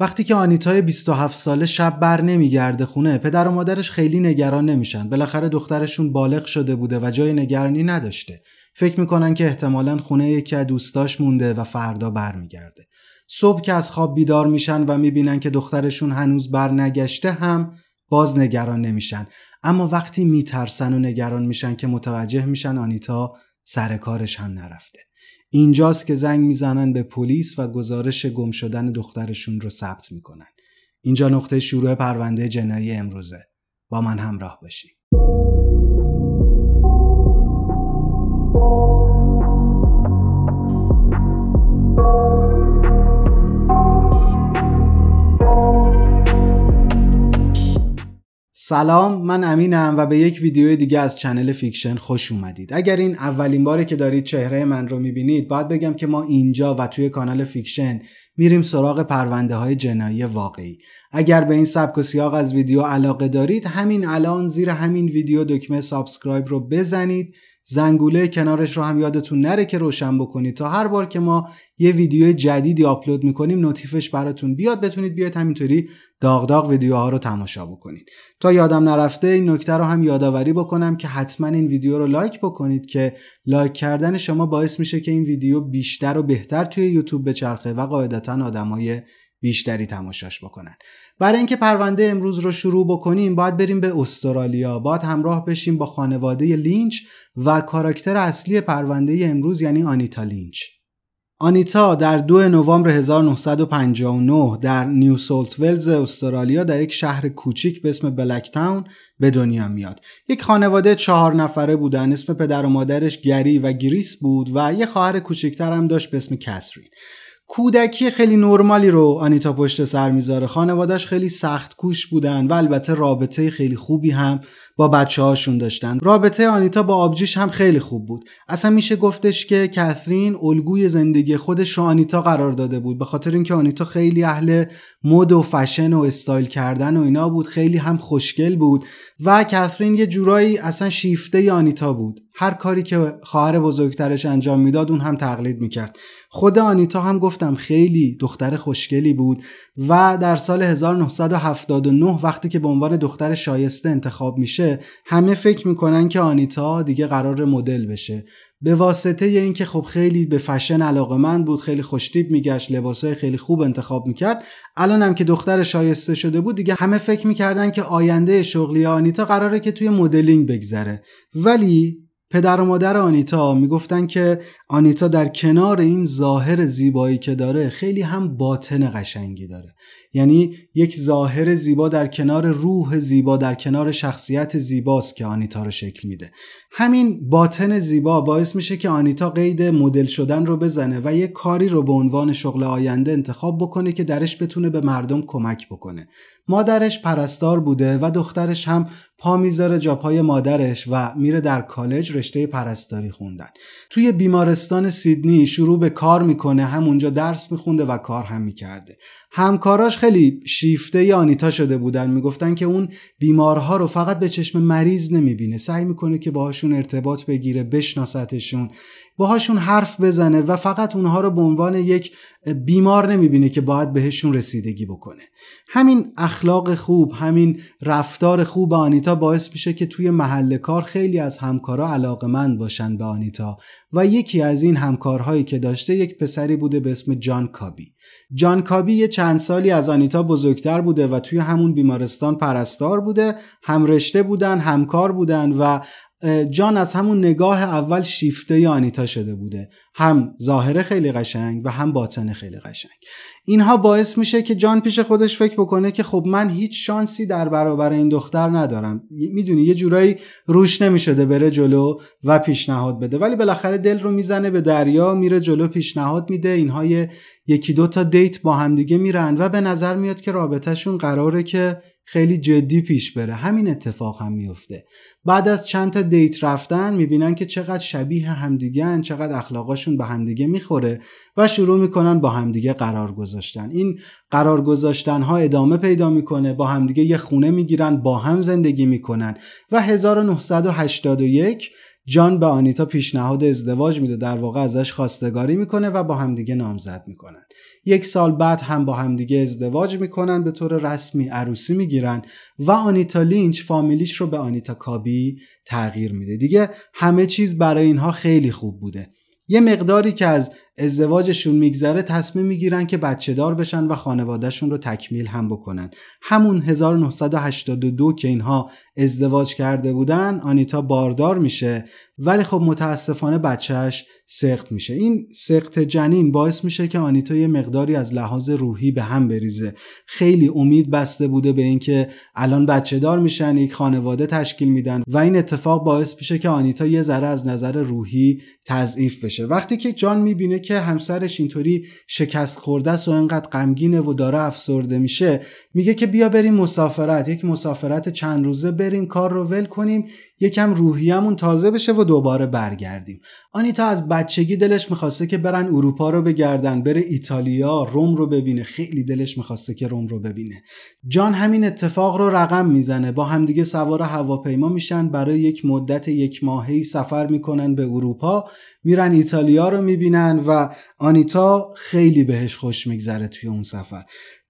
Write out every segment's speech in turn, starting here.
وقتی که آنیتای 27 ساله شب بر نمیگرده خونه پدر و مادرش خیلی نگران نمیشن بالاخره دخترشون بالغ شده بوده و جای نگرانی نداشته فکر میکنن که احتمالا خونه یکی از دوستاش مونده و فردا برمیگرده صبح که از خواب بیدار میشن و میبینن که دخترشون هنوز برنگشته هم باز نگران نمیشن اما وقتی میترسن و نگران میشن که متوجه میشن آنیتا سر کارش هم نرفته اینجاست که زنگ میزنن به پلیس و گزارش گم شدن دخترشون رو ثبت میکنن. اینجا نقطه شروع پرونده جنایی امروزه. با من همراه باشید. سلام من امینم و به یک ویدیو دیگه از چنل فیکشن خوش اومدید اگر این اولین باره که دارید چهره من رو میبینید باید بگم که ما اینجا و توی کانال فیکشن میریم سراغ پرونده های جنایی واقعی اگر به این سبک و سیاق از ویدیو علاقه دارید همین الان زیر همین ویدیو دکمه سابسکرایب رو بزنید زنگوله کنارش رو هم یادتون نره که روشن بکنید تا هر بار که ما یه ویدیو جدیدی آپلود میکنیم نوتیفش براتون بیاد بتونید بیاید همینطوری داغ داغ ویدیوها رو تماشا بکنید تا یادم نرفته این نکته رو هم یادآوری بکنم که حتما این ویدیو رو لایک بکنید که لایک کردن شما باعث میشه که این ویدیو بیشتر و بهتر توی یوتیوب بچرخه و قاعدتا آدمای بیشتری تماشاش بکنن برای اینکه پرونده امروز رو شروع بکنیم باید بریم به استرالیا باید همراه بشیم با خانواده لینچ و کاراکتر اصلی پرونده امروز یعنی آنیتا لینچ آنیتا در 2 نوامبر 1959 در نیو سولت ولز استرالیا در یک شهر کوچیک به اسم بلک تاون به دنیا میاد. یک خانواده چهار نفره بودن. اسم پدر و مادرش گری و گریس بود و یه خواهر کوچکتر هم داشت به اسم کسرین. کودکی خیلی نرمالی رو آنیتا پشت سر میذاره خانوادش خیلی سخت کوش بودن و البته رابطه خیلی خوبی هم با بچه هاشون داشتن رابطه آنیتا با آبجیش هم خیلی خوب بود اصلا میشه گفتش که کاترین الگوی زندگی خودش رو آنیتا قرار داده بود به خاطر اینکه آنیتا خیلی اهل مد و فشن و استایل کردن و اینا بود خیلی هم خوشگل بود و کاترین یه جورایی اصلا شیفته آنیتا بود هر کاری که خواهر بزرگترش انجام میداد اون هم تقلید میکرد خود آنیتا هم گفتم خیلی دختر خوشگلی بود و در سال 1979 وقتی که به عنوان دختر شایسته انتخاب میشه همه فکر میکنن که آنیتا دیگه قرار مدل بشه به واسطه اینکه خب خیلی به فشن علاقه من بود خیلی خوشتیب میگشت لباسهای خیلی خوب انتخاب میکرد الان هم که دختر شایسته شده بود دیگه همه فکر میکردن که آینده شغلی آنیتا قراره که توی مدلینگ بگذره ولی پدر و مادر آنیتا میگفتن که آنیتا در کنار این ظاهر زیبایی که داره خیلی هم باطن قشنگی داره یعنی یک ظاهر زیبا در کنار روح زیبا در کنار شخصیت زیباست که آنیتا رو شکل میده همین باطن زیبا باعث میشه که آنیتا قید مدل شدن رو بزنه و یک کاری رو به عنوان شغل آینده انتخاب بکنه که درش بتونه به مردم کمک بکنه مادرش پرستار بوده و دخترش هم پا میذاره جاپای مادرش و میره در کالج رشته پرستاری خوندن توی بیمارستان سیدنی شروع به کار میکنه همونجا درس میخونده و کار هم میکرده همکاراش خیلی شیفته ی آنیتا شده بودن میگفتن که اون بیمارها رو فقط به چشم مریض نمیبینه سعی میکنه که باهاشون ارتباط بگیره بشناستشون باهاشون حرف بزنه و فقط اونها رو به عنوان یک بیمار نمیبینه که باید بهشون رسیدگی بکنه همین اخلاق خوب همین رفتار خوب آنیتا باعث میشه که توی محل کار خیلی از همکارا علاقمند باشن به آنیتا و یکی از این همکارهایی که داشته یک پسری بوده به اسم جان کابی جان کابی یه چند سالی از آنیتا بزرگتر بوده و توی همون بیمارستان پرستار بوده هم رشته بودن همکار بودن و جان از همون نگاه اول شیفته آنیتا شده بوده هم ظاهره خیلی قشنگ و هم باطنه خیلی قشنگ اینها باعث میشه که جان پیش خودش فکر بکنه که خب من هیچ شانسی در برابر این دختر ندارم میدونی یه جورایی روش نمیشده بره جلو و پیشنهاد بده ولی بالاخره دل رو میزنه به دریا میره جلو پیشنهاد میده اینها یکی دو تا دیت با همدیگه میرن و به نظر میاد که رابطهشون قراره که خیلی جدی پیش بره همین اتفاق هم میفته بعد از چند تا دیت رفتن میبینن که چقدر شبیه همدیگه چقدر اخلاقاشون به همدیگه میخوره و شروع میکنن با همدیگه قرار این قرار گذاشتن ها ادامه پیدا میکنه با همدیگه یه خونه میگیرن با هم زندگی میکنن و 1981 جان به آنیتا پیشنهاد ازدواج میده در واقع ازش خواستگاری میکنه و با همدیگه نامزد میکنن یک سال بعد هم با همدیگه ازدواج میکنن به طور رسمی عروسی میگیرن و آنیتا لینچ فامیلیش رو به آنیتا کابی تغییر میده دیگه همه چیز برای اینها خیلی خوب بوده یه مقداری که از ازدواجشون میگذره تصمیم میگیرن که بچه دار بشن و خانوادهشون رو تکمیل هم بکنن همون 1982 که اینها ازدواج کرده بودن آنیتا باردار میشه ولی خب متاسفانه بچهش سخت میشه این سخت جنین باعث میشه که آنیتا یه مقداری از لحاظ روحی به هم بریزه خیلی امید بسته بوده به اینکه الان بچه دار میشن یک خانواده تشکیل میدن و این اتفاق باعث میشه که آنیتا یه ذره از نظر روحی تضعیف بشه وقتی که جان میبینه که همسرش اینطوری شکست خورده است و انقدر غمگینه و داره افسرده میشه میگه که بیا بریم مسافرت یک مسافرت چند روزه بریم کار رو ول کنیم یکم روحیمون تازه بشه و دوباره برگردیم آنیتا از بچگی دلش میخواسته که برن اروپا رو بگردن بره ایتالیا روم رو ببینه خیلی دلش میخواسته که روم رو ببینه جان همین اتفاق رو رقم میزنه با همدیگه سوار هواپیما میشن برای یک مدت یک ماهی سفر میکنن به اروپا میرن ایتالیا رو میبینن و آنیتا خیلی بهش خوش میگذره توی اون سفر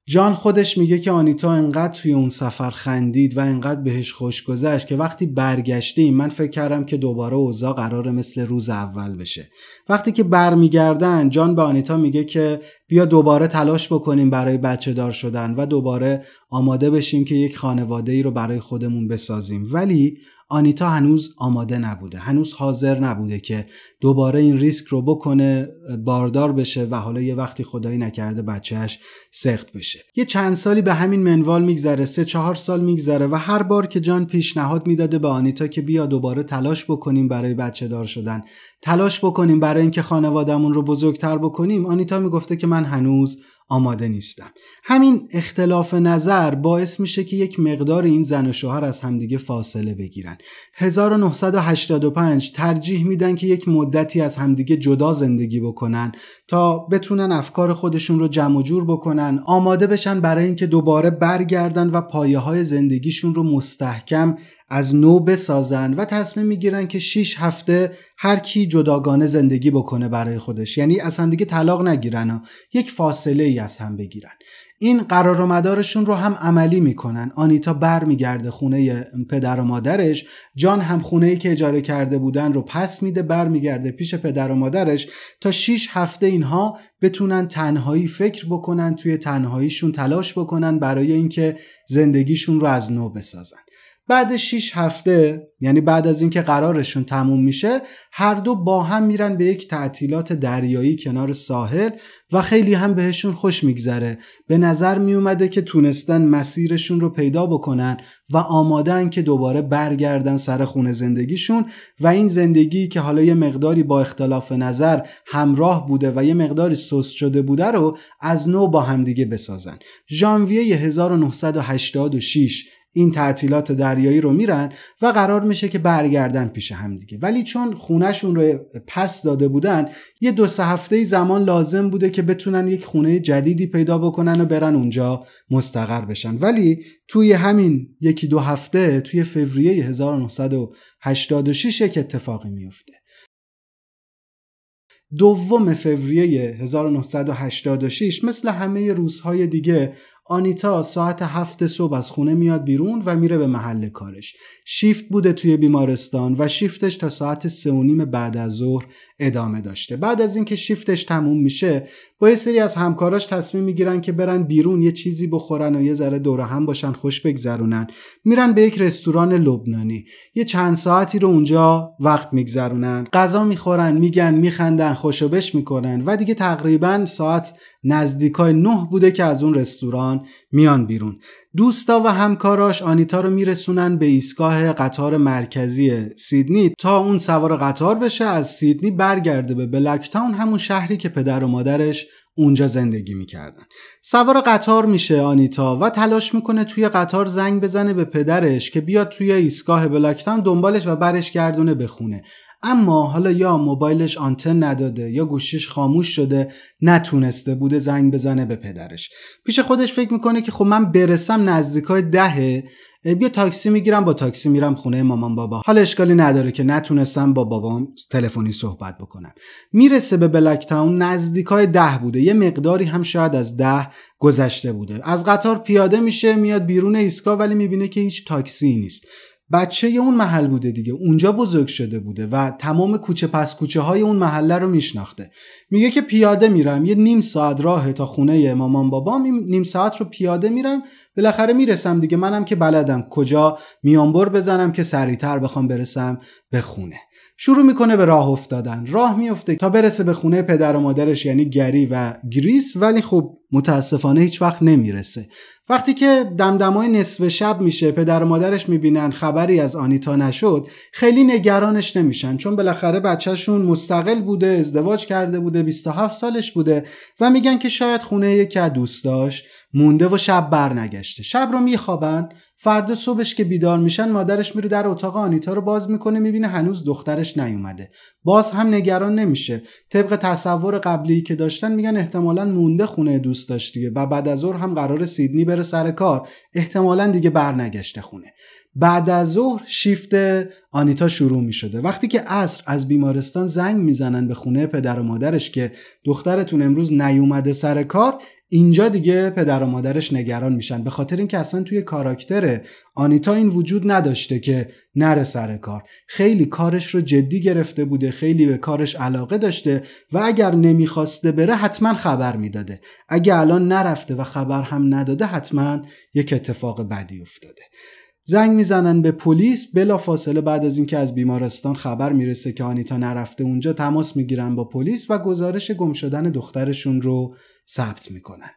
جان خودش میگه که آنیتا انقدر توی اون سفر خندید و انقدر بهش خوش گذشت که وقتی برگشتیم من فکر کردم که دوباره اوضاع قرار مثل روز اول بشه وقتی که برمیگردن جان به آنیتا میگه که بیا دوباره تلاش بکنیم برای بچه دار شدن و دوباره آماده بشیم که یک خانواده ای رو برای خودمون بسازیم ولی آنیتا هنوز آماده نبوده هنوز حاضر نبوده که دوباره این ریسک رو بکنه باردار بشه و حالا یه وقتی خدایی نکرده بچهش سخت بشه یه چند سالی به همین منوال میگذره سه چهار سال میگذره و هر بار که جان پیشنهاد میداده به آنیتا که بیا دوباره تلاش بکنیم برای بچه دار شدن تلاش بکنیم برای اینکه خانوادهمون رو بزرگتر بکنیم آنیتا میگفته که من هنوز آماده نیستم همین اختلاف نظر باعث میشه که یک مقدار این زن و شوهر از همدیگه فاصله بگیرن 1985 ترجیح میدن که یک مدتی از همدیگه جدا زندگی بکنن تا بتونن افکار خودشون رو جمع جور بکنن آماده بشن برای اینکه دوباره برگردن و پایه های زندگیشون رو مستحکم از نو بسازن و تصمیم میگیرن که 6 هفته هر کی جداگانه زندگی بکنه برای خودش یعنی از دیگه طلاق نگیرن و یک فاصله ای از هم بگیرن این قرار و مدارشون رو هم عملی میکنن آنیتا بر میگرده خونه پدر و مادرش جان هم خونه ای که اجاره کرده بودن رو پس میده بر میگرده پیش پدر و مادرش تا 6 هفته اینها بتونن تنهایی فکر بکنن توی تنهاییشون تلاش بکنن برای اینکه زندگیشون رو از نو بسازن بعد 6 هفته یعنی بعد از اینکه قرارشون تموم میشه هر دو با هم میرن به یک تعطیلات دریایی کنار ساحل و خیلی هم بهشون خوش میگذره به نظر میومده که تونستن مسیرشون رو پیدا بکنن و آمادن که دوباره برگردن سر خونه زندگیشون و این زندگی که حالا یه مقداری با اختلاف نظر همراه بوده و یه مقداری سست شده بوده رو از نو با همدیگه بسازن ژانویه 1986 این تعطیلات دریایی رو میرن و قرار میشه که برگردن پیش هم دیگه ولی چون خونهشون رو پس داده بودن یه دو سه هفته زمان لازم بوده که بتونن یک خونه جدیدی پیدا بکنن و برن اونجا مستقر بشن ولی توی همین یکی دو هفته توی فوریه 1986 یک اتفاقی میفته دوم فوریه 1986 مثل همه روزهای دیگه آنیتا ساعت هفت صبح از خونه میاد بیرون و میره به محل کارش شیفت بوده توی بیمارستان و شیفتش تا ساعت سه و نیم بعد از ظهر ادامه داشته بعد از اینکه شیفتش تموم میشه با یه سری از همکاراش تصمیم میگیرن که برن بیرون یه چیزی بخورن و یه ذره دور هم باشن خوش بگذرونن میرن به یک رستوران لبنانی یه چند ساعتی رو اونجا وقت میگذرونن غذا میخورن میگن میخندن خوشو بش میکنن و دیگه تقریبا ساعت نزدیکای نه بوده که از اون رستوران میان بیرون دوستا و همکاراش آنیتا رو میرسونن به ایستگاه قطار مرکزی سیدنی تا اون سوار قطار بشه از سیدنی برگرده به بلکتاون همون شهری که پدر و مادرش اونجا زندگی میکردن سوار قطار میشه آنیتا و تلاش میکنه توی قطار زنگ بزنه به پدرش که بیاد توی ایستگاه بلکتاون دنبالش و برش گردونه بخونه اما حالا یا موبایلش آنتن نداده یا گوشیش خاموش شده نتونسته بوده زنگ بزنه به پدرش پیش خودش فکر میکنه که خب من برسم نزدیکای دهه بیا تاکسی میگیرم با تاکسی میرم خونه مامان بابا حالا اشکالی نداره که نتونستم با بابام تلفنی صحبت بکنم میرسه به بلک تاون نزدیکای ده بوده یه مقداری هم شاید از ده گذشته بوده از قطار پیاده میشه میاد بیرون ایستگاه ولی میبینه که هیچ تاکسی نیست بچه ی اون محل بوده دیگه اونجا بزرگ شده بوده و تمام کوچه پس کوچه های اون محله رو میشناخته میگه که پیاده میرم یه نیم ساعت راه تا خونه مامان بابام نیم ساعت رو پیاده میرم بالاخره میرسم دیگه منم که بلدم کجا میانبر بزنم که سریعتر بخوام برسم به خونه شروع میکنه به راه افتادن راه میفته تا برسه به خونه پدر و مادرش یعنی گری و گریس ولی خب متاسفانه هیچ وقت نمیرسه وقتی که دمدمای نصف شب میشه پدر و مادرش میبینن خبری از آنیتا نشد خیلی نگرانش نمیشن چون بالاخره بچهشون مستقل بوده ازدواج کرده بوده 27 سالش بوده و میگن که شاید خونه یکی از دوستاش مونده و شب برنگشته شب رو میخوابن فردا صبحش که بیدار میشن مادرش میره در اتاق آنیتا رو باز میکنه میبینه هنوز دخترش نیومده باز هم نگران نمیشه طبق تصور قبلی که داشتن میگن احتمالا مونده خونه دوست داشت دیگه و بعد از ظهر هم قرار سیدنی بره سر کار احتمالا دیگه برنگشته خونه بعد از ظهر شیفت آنیتا شروع می شده وقتی که عصر از بیمارستان زنگ میزنن به خونه پدر و مادرش که دخترتون امروز نیومده سر کار اینجا دیگه پدر و مادرش نگران میشن به خاطر اینکه اصلا توی کاراکتر آنیتا این وجود نداشته که نره سر کار خیلی کارش رو جدی گرفته بوده خیلی به کارش علاقه داشته و اگر نمیخواسته بره حتما خبر میداده اگه الان نرفته و خبر هم نداده حتما یک اتفاق بدی افتاده زنگ میزنن به پلیس فاصله بعد از اینکه از بیمارستان خبر میرسه که آنیتا نرفته اونجا تماس میگیرن با پلیس و گزارش گم شدن دخترشون رو ثبت میکنن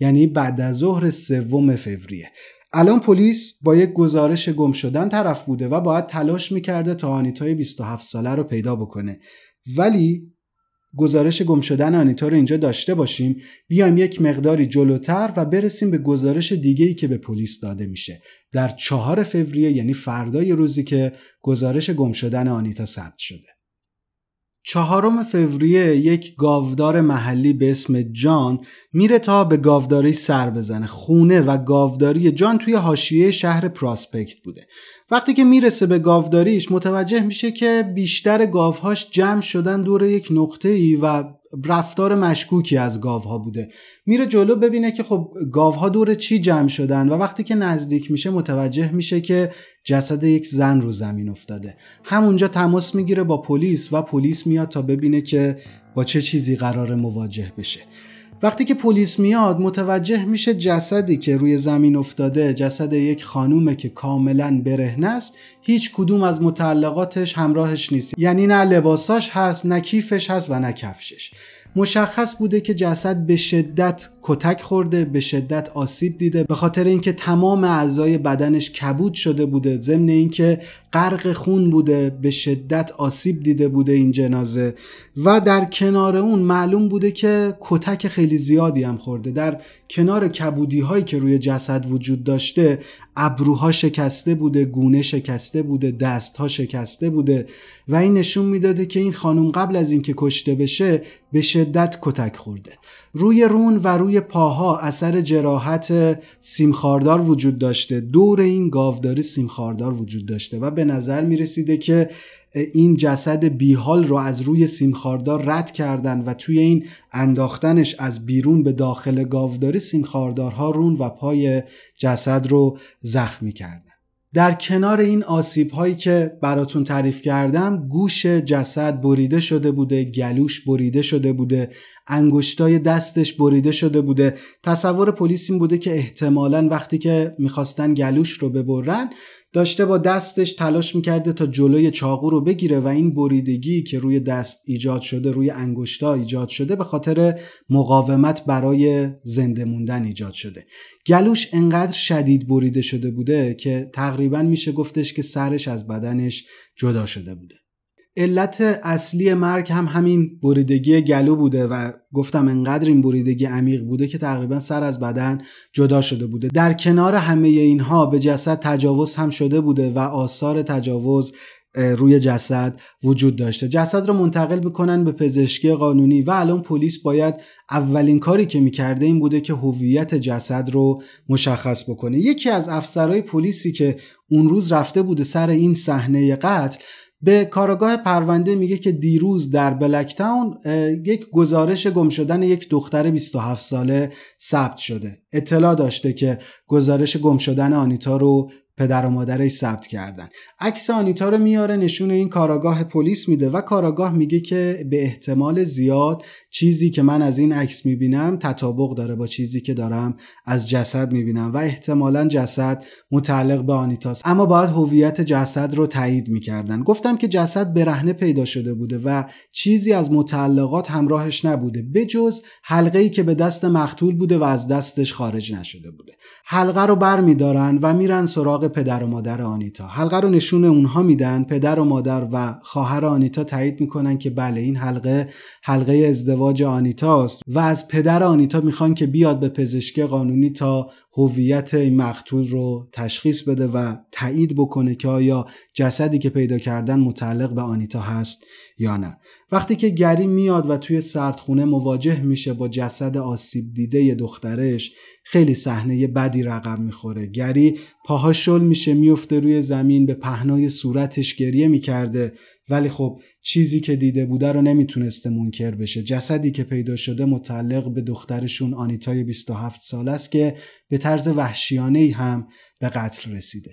یعنی بعد از ظهر سوم فوریه الان پلیس با یک گزارش گم شدن طرف بوده و باید تلاش میکرده تا آنیتای 27 ساله رو پیدا بکنه ولی گزارش گم شدن آنیتا رو اینجا داشته باشیم بیایم یک مقداری جلوتر و برسیم به گزارش دیگه ای که به پلیس داده میشه در چهار فوریه یعنی فردای روزی که گزارش گم شدن آنیتا ثبت شده چهارم فوریه یک گاودار محلی به اسم جان میره تا به گاوداری سر بزنه خونه و گاوداری جان توی حاشیه شهر پراسپکت بوده وقتی که میرسه به گاوداریش متوجه میشه که بیشتر گاوهاش جمع شدن دور یک نقطه ای و رفتار مشکوکی از گاوها بوده میره جلو ببینه که خب گاوها دور چی جمع شدن و وقتی که نزدیک میشه متوجه میشه که جسد یک زن رو زمین افتاده همونجا تماس میگیره با پلیس و پلیس میاد تا ببینه که با چه چیزی قرار مواجه بشه وقتی که پلیس میاد متوجه میشه جسدی که روی زمین افتاده جسد یک خانومه که کاملا برهنه است هیچ کدوم از متعلقاتش همراهش نیست یعنی نه لباساش هست نه کیفش هست و نه کفشش مشخص بوده که جسد به شدت کتک خورده به شدت آسیب دیده به خاطر اینکه تمام اعضای بدنش کبود شده بوده ضمن اینکه غرق خون بوده به شدت آسیب دیده بوده این جنازه و در کنار اون معلوم بوده که کتک خیلی زیادی هم خورده در کنار کبودی هایی که روی جسد وجود داشته ابروها شکسته بوده گونه شکسته بوده دست ها شکسته بوده و این نشون میداده که این خانم قبل از اینکه کشته بشه به شدت کتک خورده روی رون و روی پاها اثر جراحت سیمخاردار وجود داشته دور این گاوداری سیمخاردار وجود داشته و به نظر می رسیده که این جسد بیحال رو از روی سیمخاردار رد کردن و توی این انداختنش از بیرون به داخل گاوداری سیمخاردارها رون و پای جسد رو زخمی کردن در کنار این آسیب هایی که براتون تعریف کردم گوش جسد بریده شده بوده گلوش بریده شده بوده انگشتای دستش بریده شده بوده تصور پلیس این بوده که احتمالا وقتی که میخواستن گلوش رو ببرن داشته با دستش تلاش میکرده تا جلوی چاقو رو بگیره و این بریدگی که روی دست ایجاد شده روی انگشتا ایجاد شده به خاطر مقاومت برای زنده موندن ایجاد شده گلوش انقدر شدید بریده شده بوده که تقریبا میشه گفتش که سرش از بدنش جدا شده بوده علت اصلی مرگ هم همین بریدگی گلو بوده و گفتم انقدر این بریدگی عمیق بوده که تقریبا سر از بدن جدا شده بوده در کنار همه اینها به جسد تجاوز هم شده بوده و آثار تجاوز روی جسد وجود داشته جسد رو منتقل میکنن به پزشکی قانونی و الان پلیس باید اولین کاری که میکرده این بوده که هویت جسد رو مشخص بکنه یکی از افسرهای پلیسی که اون روز رفته بوده سر این صحنه قتل به کاراگاه پرونده میگه که دیروز در بلکتاون یک گزارش گم شدن یک دختر 27 ساله ثبت شده اطلاع داشته که گزارش گم شدن آنیتا رو پدر و مادرش ثبت کردن عکس آنیتا رو میاره نشون این کاراگاه پلیس میده و کاراگاه میگه که به احتمال زیاد چیزی که من از این عکس میبینم تطابق داره با چیزی که دارم از جسد میبینم و احتمالا جسد متعلق به آنیتاست اما باید هویت جسد رو تایید میکردن گفتم که جسد برهنه پیدا شده بوده و چیزی از متعلقات همراهش نبوده بجز حلقه ای که به دست مقتول بوده و از دستش خارج نشده بوده حلقه رو برمیدارن و میرن سراغ پدر و مادر آنیتا حلقه رو نشون اونها میدن پدر و مادر و خواهر آنیتا تایید میکنن که بله این حلقه حلقه ازدواج آنیتا است و از پدر آنیتا میخوان که بیاد به پزشکی قانونی تا هویت این مقتول رو تشخیص بده و تایید بکنه که آیا جسدی که پیدا کردن متعلق به آنیتا هست یا نه وقتی که گری میاد و توی سردخونه مواجه میشه با جسد آسیب دیده ی دخترش خیلی صحنه بدی رقم میخوره گری پاها شل میشه میفته روی زمین به پهنای صورتش گریه میکرده ولی خب چیزی که دیده بوده رو نمیتونسته منکر بشه جسدی که پیدا شده متعلق به دخترشون آنیتای 27 سال است که به طرز وحشیانه هم به قتل رسیده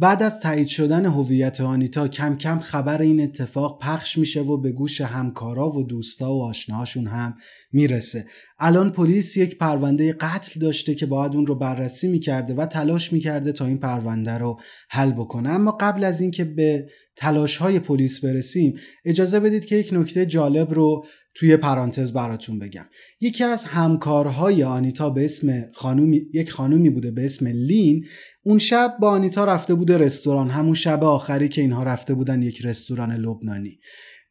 بعد از تایید شدن هویت آنیتا کم کم خبر این اتفاق پخش میشه و به گوش همکارا و دوستا و آشناهاشون هم میرسه الان پلیس یک پرونده قتل داشته که باید اون رو بررسی میکرده و تلاش میکرده تا این پرونده رو حل بکنه اما قبل از اینکه به تلاش های پلیس برسیم اجازه بدید که یک نکته جالب رو توی پرانتز براتون بگم یکی از همکارهای آنیتا به اسم خانومی، یک خانومی بوده به اسم لین اون شب با آنیتا رفته بوده رستوران همون شب آخری که اینها رفته بودن یک رستوران لبنانی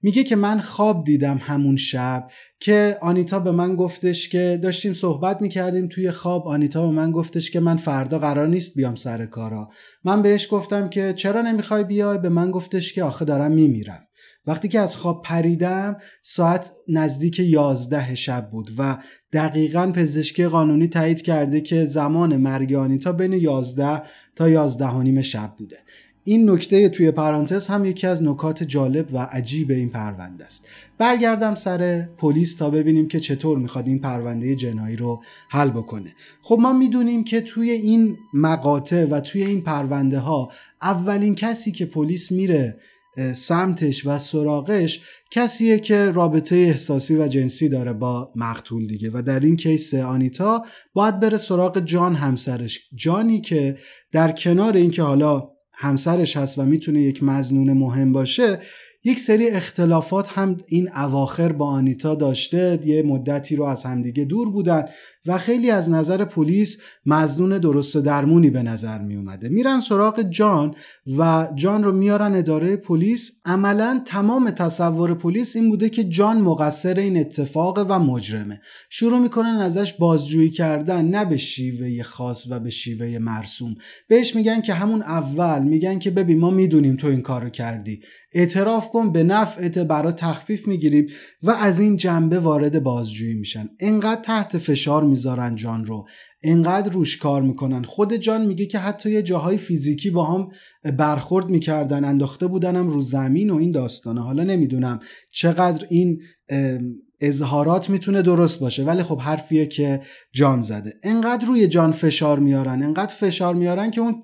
میگه که من خواب دیدم همون شب که آنیتا به من گفتش که داشتیم صحبت میکردیم توی خواب آنیتا به من گفتش که من فردا قرار نیست بیام سر کارا من بهش گفتم که چرا نمیخوای بیای به من گفتش که آخه دارم میمیرم وقتی که از خواب پریدم ساعت نزدیک 11 شب بود و دقیقا پزشکی قانونی تایید کرده که زمان مرگ آنیتا بین 11 تا یازده نیم شب بوده این نکته توی پرانتز هم یکی از نکات جالب و عجیب این پرونده است برگردم سر پلیس تا ببینیم که چطور میخواد این پرونده جنایی رو حل بکنه خب ما میدونیم که توی این مقاطع و توی این پرونده ها اولین کسی که پلیس میره سمتش و سراغش کسیه که رابطه احساسی و جنسی داره با مقتول دیگه و در این کیس آنیتا باید بره سراغ جان همسرش جانی که در کنار اینکه حالا همسرش هست و میتونه یک مزنون مهم باشه یک سری اختلافات هم این اواخر با آنیتا داشته یه مدتی رو از همدیگه دور بودن و خیلی از نظر پلیس مزنون درست و درمونی به نظر می اومده میرن سراغ جان و جان رو میارن اداره پلیس عملا تمام تصور پلیس این بوده که جان مقصر این اتفاق و مجرمه شروع میکنن ازش بازجویی کردن نه به شیوه خاص و به شیوه مرسوم بهش میگن که همون اول میگن که ببین ما میدونیم تو این کارو کردی اعتراف کن به نفعت برا تخفیف میگیریم و از این جنبه وارد بازجویی میشن انقدر تحت فشار می میذارن جان رو انقدر روش کار میکنن خود جان میگه که حتی یه جاهای فیزیکی با هم برخورد میکردن انداخته بودنم رو زمین و این داستانه حالا نمیدونم چقدر این اظهارات میتونه درست باشه ولی خب حرفیه که جان زده انقدر روی جان فشار میارن انقدر فشار میارن که اون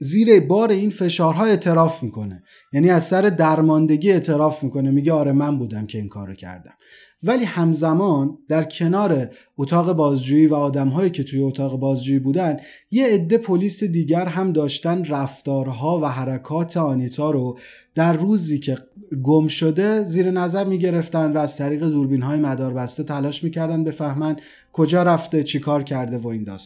زیر بار این فشارها اعتراف میکنه یعنی از سر درماندگی اعتراف میکنه میگه آره من بودم که این کارو کردم ولی همزمان در کنار اتاق بازجویی و آدمهایی که توی اتاق بازجویی بودن یه عده پلیس دیگر هم داشتن رفتارها و حرکات آنیتا رو در روزی که گم شده زیر نظر میگرفتن و از طریق دوربین های بسته تلاش میکردن بفهمن کجا رفته چیکار کرده و این ها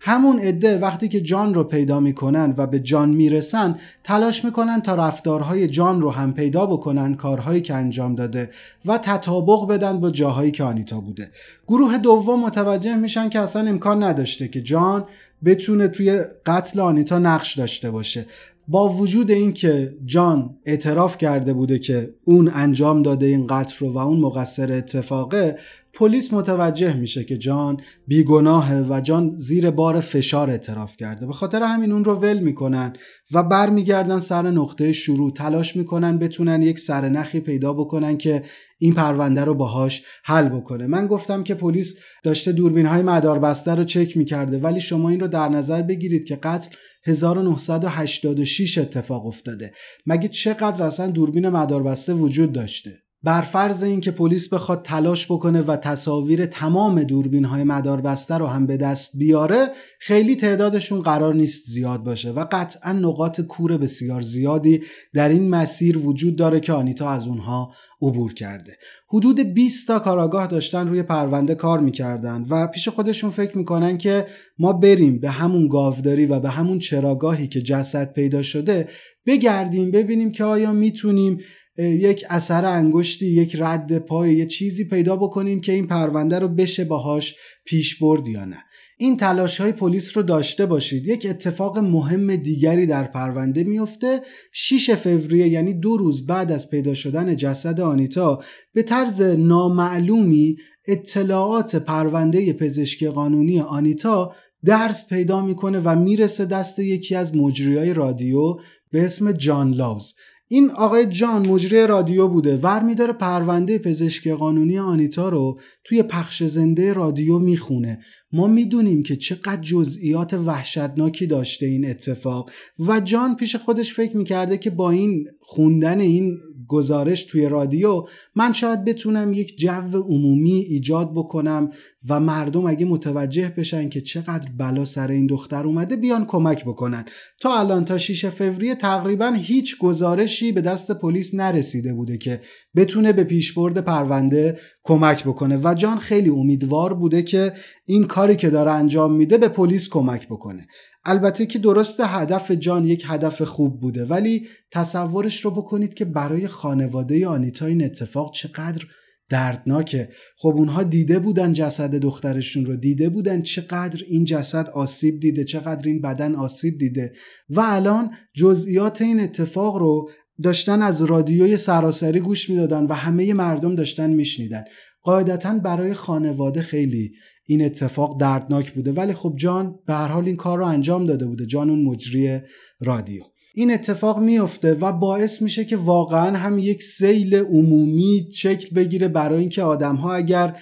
همون عده وقتی که جان رو پیدا میکنن و به جان میرسن تلاش میکنن تا رفتارهای جان رو هم پیدا بکنن کارهایی که انجام داده و تطابق بدن با جاهایی که آنیتا بوده گروه دو دوم متوجه میشن که اصلا امکان نداشته که جان بتونه توی قتل آنیتا نقش داشته باشه با وجود اینکه جان اعتراف کرده بوده که اون انجام داده این قتل رو و اون مقصر اتفاقه پلیس متوجه میشه که جان بیگناهه و جان زیر بار فشار اعتراف کرده به خاطر همین اون رو ول میکنن و برمیگردن سر نقطه شروع تلاش میکنن بتونن یک سرنخی پیدا بکنن که این پرونده رو باهاش حل بکنه من گفتم که پلیس داشته دوربین های مداربسته رو چک میکرده ولی شما این رو در نظر بگیرید که قتل 1986 اتفاق افتاده مگه چقدر اصلا دوربین مداربسته وجود داشته بر فرض اینکه پلیس بخواد تلاش بکنه و تصاویر تمام دوربین های مدار بسته رو هم به دست بیاره خیلی تعدادشون قرار نیست زیاد باشه و قطعا نقاط کور بسیار زیادی در این مسیر وجود داره که آنیتا از اونها عبور کرده حدود 20 تا کاراگاه داشتن روی پرونده کار میکردن و پیش خودشون فکر میکنن که ما بریم به همون گاوداری و به همون چراگاهی که جسد پیدا شده بگردیم ببینیم که آیا میتونیم یک اثر انگشتی یک رد پای یه چیزی پیدا بکنیم که این پرونده رو بشه باهاش پیش برد یا نه این تلاش های پلیس رو داشته باشید یک اتفاق مهم دیگری در پرونده میفته 6 فوریه یعنی دو روز بعد از پیدا شدن جسد آنیتا به طرز نامعلومی اطلاعات پرونده پزشکی قانونی آنیتا درس پیدا میکنه و میرسه دست یکی از مجریای رادیو به اسم جان لاوز این آقای جان مجری رادیو بوده ور میداره پرونده پزشکی قانونی آنیتا رو توی پخش زنده رادیو میخونه ما میدونیم که چقدر جزئیات وحشتناکی داشته این اتفاق و جان پیش خودش فکر میکرده که با این خوندن این گزارش توی رادیو من شاید بتونم یک جو عمومی ایجاد بکنم و مردم اگه متوجه بشن که چقدر بلا سر این دختر اومده بیان کمک بکنن تا الان تا 6 فوریه تقریبا هیچ گزارشی به دست پلیس نرسیده بوده که بتونه به پیشبرد پرونده کمک بکنه و جان خیلی امیدوار بوده که این کاری که داره انجام میده به پلیس کمک بکنه البته که درست هدف جان یک هدف خوب بوده ولی تصورش رو بکنید که برای خانواده آنیتا این اتفاق چقدر دردناکه خب اونها دیده بودن جسد دخترشون رو دیده بودن چقدر این جسد آسیب دیده چقدر این بدن آسیب دیده و الان جزئیات این اتفاق رو داشتن از رادیوی سراسری گوش میدادن و همه مردم داشتن میشنیدن قاعدتا برای خانواده خیلی این اتفاق دردناک بوده ولی خب جان به هر حال این کار رو انجام داده بوده جان اون مجری رادیو این اتفاق میفته و باعث میشه که واقعا هم یک سیل عمومی شکل بگیره برای اینکه آدمها اگر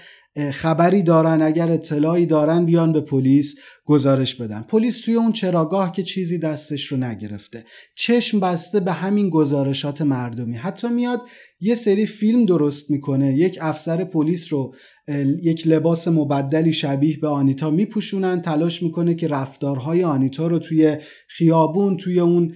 خبری دارن اگر اطلاعی دارن بیان به پلیس گزارش بدن پلیس توی اون چراگاه که چیزی دستش رو نگرفته چشم بسته به همین گزارشات مردمی حتی میاد یه سری فیلم درست میکنه یک افسر پلیس رو یک لباس مبدلی شبیه به آنیتا میپوشونن تلاش میکنه که رفتارهای آنیتا رو توی خیابون توی اون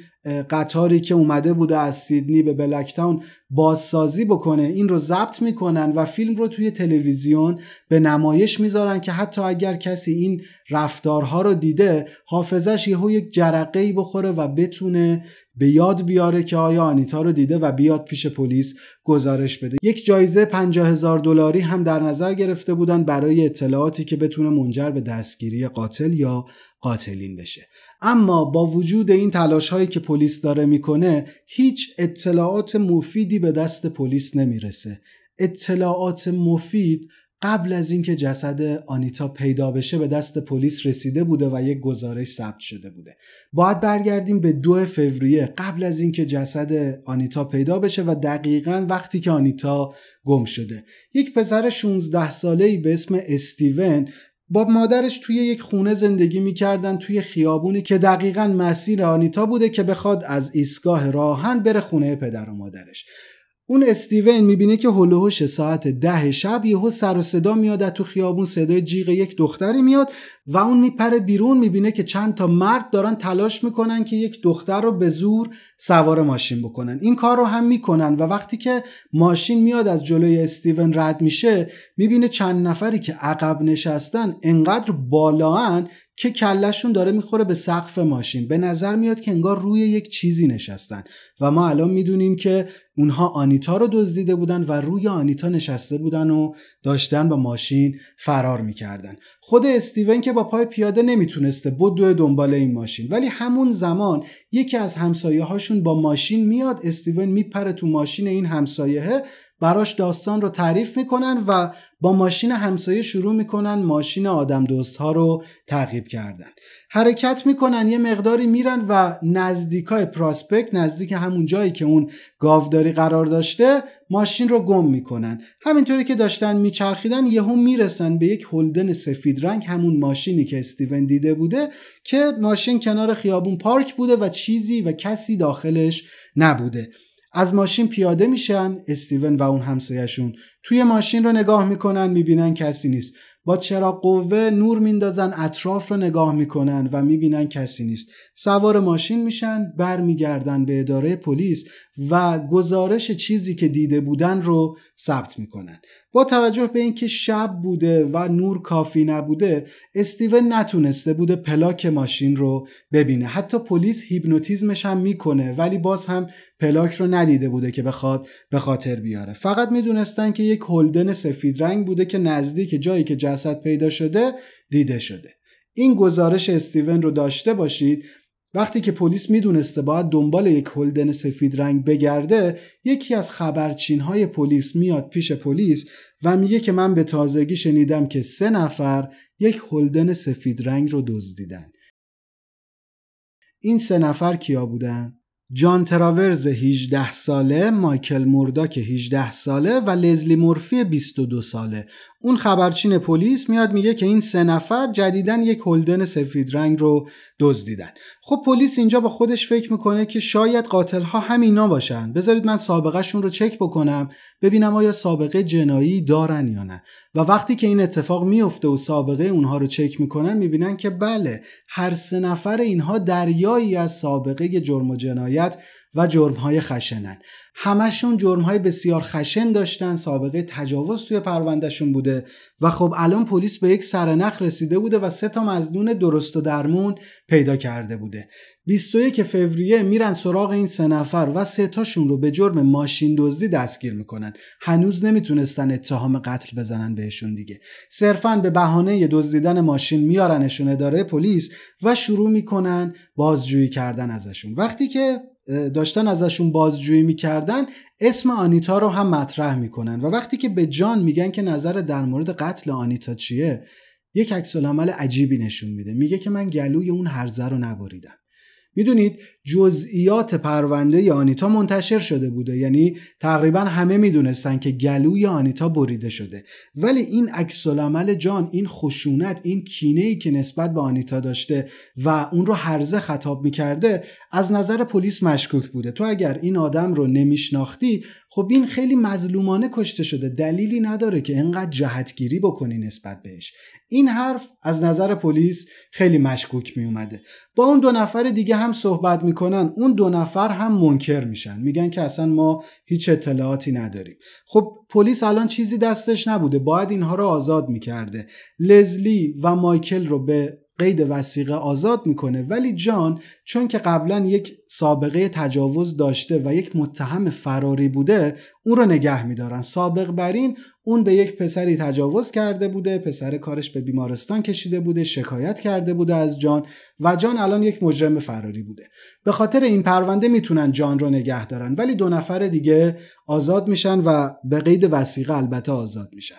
قطاری که اومده بوده از سیدنی به بلکتاون بازسازی بکنه این رو ضبط میکنن و فیلم رو توی تلویزیون به نمایش میذارن که حتی اگر کسی این رفتارها رو دیده حافظش یهو یک جرقه ای بخوره و بتونه به یاد بیاره که آیا آنیتا رو دیده و بیاد پیش پلیس گزارش بده یک جایزه 50000 هزار دلاری هم در نظر گرفته بودن برای اطلاعاتی که بتونه منجر به دستگیری قاتل یا قاتلین بشه اما با وجود این تلاش هایی که پلیس داره میکنه هیچ اطلاعات مفیدی به دست پلیس نمیرسه اطلاعات مفید قبل از اینکه جسد آنیتا پیدا بشه به دست پلیس رسیده بوده و یک گزارش ثبت شده بوده. باید برگردیم به دو فوریه قبل از اینکه جسد آنیتا پیدا بشه و دقیقا وقتی که آنیتا گم شده. یک پسر 16 ساله‌ای به اسم استیون با مادرش توی یک خونه زندگی میکردن توی خیابونی که دقیقا مسیر آنیتا بوده که بخواد از ایستگاه راهن بره خونه پدر و مادرش اون استیون میبینه که هلوهوش ساعت ده شب یهو سر و صدا میاد تو خیابون صدای جیغ یک دختری میاد و اون میپره بیرون میبینه که چند تا مرد دارن تلاش میکنن که یک دختر رو به زور سوار ماشین بکنن این کار رو هم میکنن و وقتی که ماشین میاد از جلوی استیون رد میشه میبینه چند نفری که عقب نشستن انقدر بالاان که کلشون داره میخوره به سقف ماشین به نظر میاد که انگار روی یک چیزی نشستن و ما الان میدونیم که اونها آنیتا رو دزدیده بودن و روی آنیتا نشسته بودن و داشتن با ماشین فرار میکردن خود استیون که با پای پیاده نمیتونسته بدو دنبال این ماشین ولی همون زمان یکی از همسایه هاشون با ماشین میاد استیون میپره تو ماشین این همسایه براش داستان رو تعریف میکنن و با ماشین همسایه شروع میکنن ماشین آدم دوست ها رو تعقیب کردن حرکت میکنن یه مقداری میرن و نزدیکای پراسپکت نزدیک همون جایی که اون گاوداری قرار داشته ماشین رو گم میکنن همینطوری که داشتن میچرخیدن یهو میرسن به یک هلدن سفید رنگ همون ماشینی که استیون دیده بوده که ماشین کنار خیابون پارک بوده و چیزی و کسی داخلش نبوده از ماشین پیاده میشن استیون و اون همسایشون توی ماشین رو نگاه میکنن میبینن کسی نیست با چراغ قوه نور میندازن اطراف رو نگاه میکنن و میبینن کسی نیست سوار ماشین میشن برمیگردن به اداره پلیس و گزارش چیزی که دیده بودن رو ثبت میکنن با توجه به اینکه شب بوده و نور کافی نبوده استیون نتونسته بوده پلاک ماشین رو ببینه حتی پلیس هیپنوتیزمش هم میکنه ولی باز هم پلاک رو ندیده بوده که بخواد به خاطر بیاره فقط میدونستن که یک هلدن سفید رنگ بوده که نزدیک جایی که جسد پیدا شده دیده شده این گزارش استیون رو داشته باشید وقتی که پلیس میدونسته باید دنبال یک هلدن سفید رنگ بگرده یکی از خبرچین های پلیس میاد پیش پلیس و میگه که من به تازگی شنیدم که سه نفر یک هلدن سفید رنگ رو دزدیدن این سه نفر کیا بودن؟ جان تراورز 18 ساله، مایکل مرداک 18 ساله و لزلی مورفی 22 ساله. اون خبرچین پلیس میاد میگه که این سه نفر جدیدن یک هلدن سفید رنگ رو دزدیدن خب پلیس اینجا با خودش فکر میکنه که شاید قاتل ها همینا باشن بذارید من سابقه شون رو چک بکنم ببینم آیا سابقه جنایی دارن یا نه و وقتی که این اتفاق میفته و سابقه اونها رو چک میکنن میبینن که بله هر سه نفر اینها دریایی از سابقه جرم و جنایت و جرمهای خشنن همشون جرمهای بسیار خشن داشتن سابقه تجاوز توی پروندهشون بوده و خب الان پلیس به یک سرنخ رسیده بوده و سه تا مزدون درست و درمون پیدا کرده بوده 21 فوریه میرن سراغ این سه نفر و سه تاشون رو به جرم ماشین دزدی دستگیر میکنن هنوز نمیتونستن اتهام قتل بزنن بهشون دیگه صرفا به بهانه دزدیدن ماشین میارنشون اداره پلیس و شروع میکنن بازجویی کردن ازشون وقتی که داشتن ازشون بازجویی میکردن اسم آنیتا رو هم مطرح میکنن و وقتی که به جان میگن که نظر در مورد قتل آنیتا چیه یک عکس عجیبی نشون میده میگه که من گلوی اون هرزه رو نبریدم میدونید جزئیات پرونده ی آنیتا منتشر شده بوده یعنی تقریبا همه میدونستن که گلوی آنیتا بریده شده ولی این عکس جان این خشونت این کینه ای که نسبت به آنیتا داشته و اون رو هرزه خطاب میکرده از نظر پلیس مشکوک بوده تو اگر این آدم رو نمیشناختی خب این خیلی مظلومانه کشته شده دلیلی نداره که انقدر جهتگیری بکنی نسبت بهش این حرف از نظر پلیس خیلی مشکوک می اومده با اون دو نفر دیگه هم صحبت میکنن اون دو نفر هم منکر میشن میگن که اصلا ما هیچ اطلاعاتی نداریم خب پلیس الان چیزی دستش نبوده باید اینها رو آزاد میکرده لزلی و مایکل رو به قید وسیقه آزاد میکنه ولی جان چون که قبلا یک سابقه تجاوز داشته و یک متهم فراری بوده اون رو نگه میدارن سابق بر این اون به یک پسری تجاوز کرده بوده پسر کارش به بیمارستان کشیده بوده شکایت کرده بوده از جان و جان الان یک مجرم فراری بوده به خاطر این پرونده میتونن جان رو نگه دارن ولی دو نفر دیگه آزاد میشن و به قید وسیقه البته آزاد میشن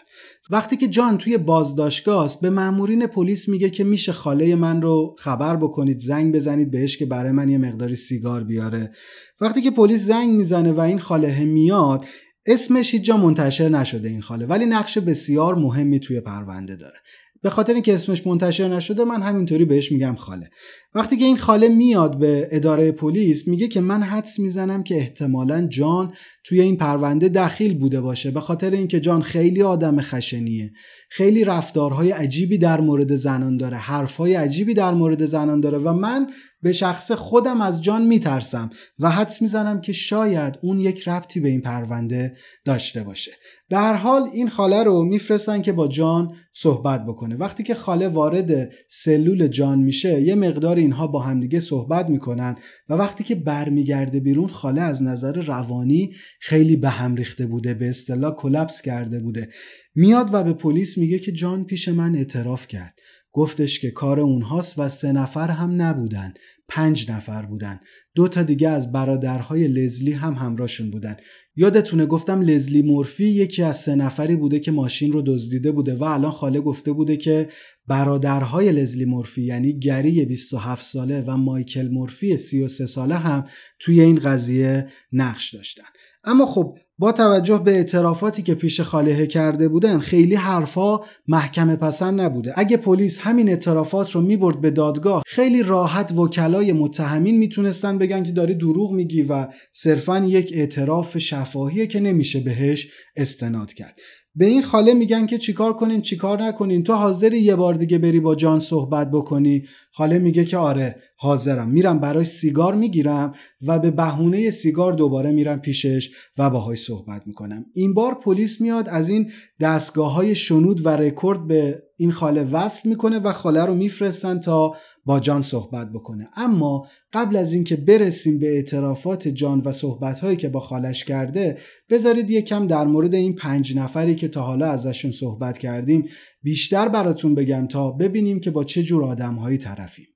وقتی که جان توی بازداشتگاه است به مامورین پلیس میگه که میشه خاله من رو خبر بکنید زنگ بزنید بهش که برای من یه مقداری سیگار بیاره وقتی که پلیس زنگ میزنه و این خاله میاد اسمش هیچ جا منتشر نشده این خاله ولی نقش بسیار مهمی توی پرونده داره به خاطر اینکه اسمش منتشر نشده من همینطوری بهش میگم خاله وقتی که این خاله میاد به اداره پلیس میگه که من حدس میزنم که احتمالا جان توی این پرونده دخیل بوده باشه به خاطر اینکه جان خیلی آدم خشنیه خیلی رفتارهای عجیبی در مورد زنان داره حرفهای عجیبی در مورد زنان داره و من به شخص خودم از جان میترسم و حدس میزنم که شاید اون یک ربطی به این پرونده داشته باشه به هر حال این خاله رو میفرستن که با جان صحبت بکنه وقتی که خاله وارد سلول جان میشه یه مقدار اینها با همدیگه صحبت میکنن و وقتی که برمیگرده بیرون خاله از نظر روانی خیلی به هم ریخته بوده به اصطلاح کلپس کرده بوده میاد و به پلیس میگه که جان پیش من اعتراف کرد گفتش که کار اونهاست و سه نفر هم نبودن پنج نفر بودن دو تا دیگه از برادرهای لزلی هم همراهشون بودن یادتونه گفتم لزلی مورفی یکی از سه نفری بوده که ماشین رو دزدیده بوده و الان خاله گفته بوده که برادرهای لزلی مورفی یعنی گری 27 ساله و مایکل مورفی 33 ساله هم توی این قضیه نقش داشتن اما خب با توجه به اعترافاتی که پیش خالهه کرده بودن خیلی حرفها محکمه پسند نبوده اگه پلیس همین اعترافات رو میبرد به دادگاه خیلی راحت وکلای متهمین میتونستن بگن که داری دروغ میگی و صرفا یک اعتراف شفاهیه که نمیشه بهش استناد کرد به این خاله میگن که چیکار کنیم چیکار نکنیم تو حاضری یه بار دیگه بری با جان صحبت بکنی خاله میگه که آره حاضرم میرم برای سیگار میگیرم و به بهونه سیگار دوباره میرم پیشش و باهاش صحبت میکنم این بار پلیس میاد از این دستگاه های شنود و رکورد به این خاله وصل میکنه و خاله رو میفرستن تا با جان صحبت بکنه اما قبل از اینکه برسیم به اعترافات جان و صحبتهایی که با خالش کرده بذارید یکم در مورد این پنج نفری که تا حالا ازشون صحبت کردیم بیشتر براتون بگم تا ببینیم که با چه جور آدمهایی طرفیم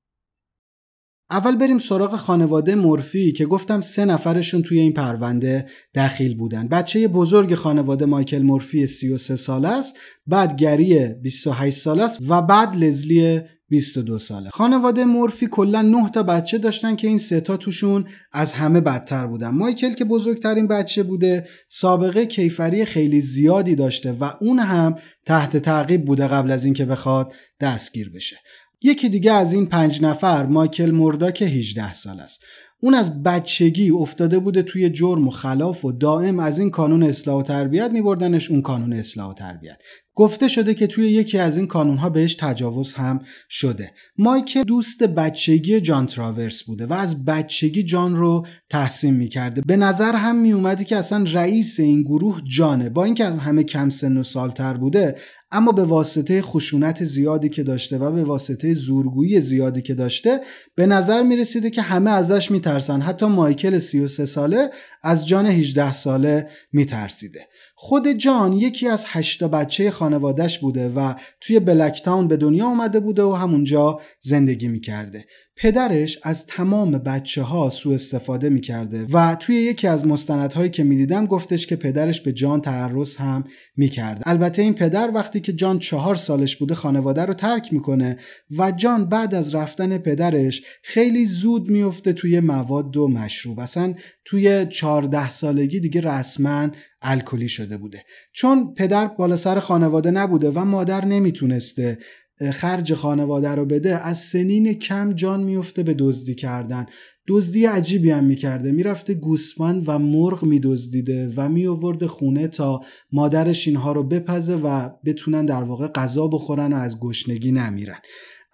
اول بریم سراغ خانواده مورفی که گفتم سه نفرشون توی این پرونده دخیل بودن بچه بزرگ خانواده مایکل مورفی 33 ساله است بعد گری 28 ساله است و بعد لزلی 22 ساله خانواده مورفی کلا 9 تا بچه داشتن که این سه تا توشون از همه بدتر بودن مایکل که بزرگترین بچه بوده سابقه کیفری خیلی زیادی داشته و اون هم تحت تعقیب بوده قبل از اینکه بخواد دستگیر بشه یکی دیگه از این پنج نفر مایکل مردا که 18 سال است اون از بچگی افتاده بوده توی جرم و خلاف و دائم از این کانون اصلاح و تربیت میبردنش اون کانون اصلاح و تربیت گفته شده که توی یکی از این ها بهش تجاوز هم شده مایکل دوست بچگی جان تراورس بوده و از بچگی جان رو تحسین میکرده به نظر هم میومده که اصلا رئیس این گروه جانه با اینکه از همه کم سن و سالتر بوده اما به واسطه خشونت زیادی که داشته و به واسطه زورگویی زیادی که داشته به نظر می رسیده که همه ازش می حتی مایکل 33 ساله از جان 18 ساله می ترسیده. خود جان یکی از هشتا بچه خانوادهش بوده و توی بلکتاون به دنیا آمده بوده و همونجا زندگی می پدرش از تمام بچه ها سو استفاده میکرده و توی یکی از مستندهایی که میدیدم گفتش که پدرش به جان تعرض هم میکرده البته این پدر وقتی که جان چهار سالش بوده خانواده رو ترک میکنه و جان بعد از رفتن پدرش خیلی زود افته توی مواد و مشروب اصلا توی چهارده سالگی دیگه رسما الکلی شده بوده چون پدر بالا سر خانواده نبوده و مادر نمیتونسته خرج خانواده رو بده از سنین کم جان میفته به دزدی کردن دزدی عجیبی هم میکرده میرفته گوسمان و مرغ میدزدیده و میاورده خونه تا مادرش اینها رو بپزه و بتونن در واقع غذا بخورن و از گشنگی نمیرن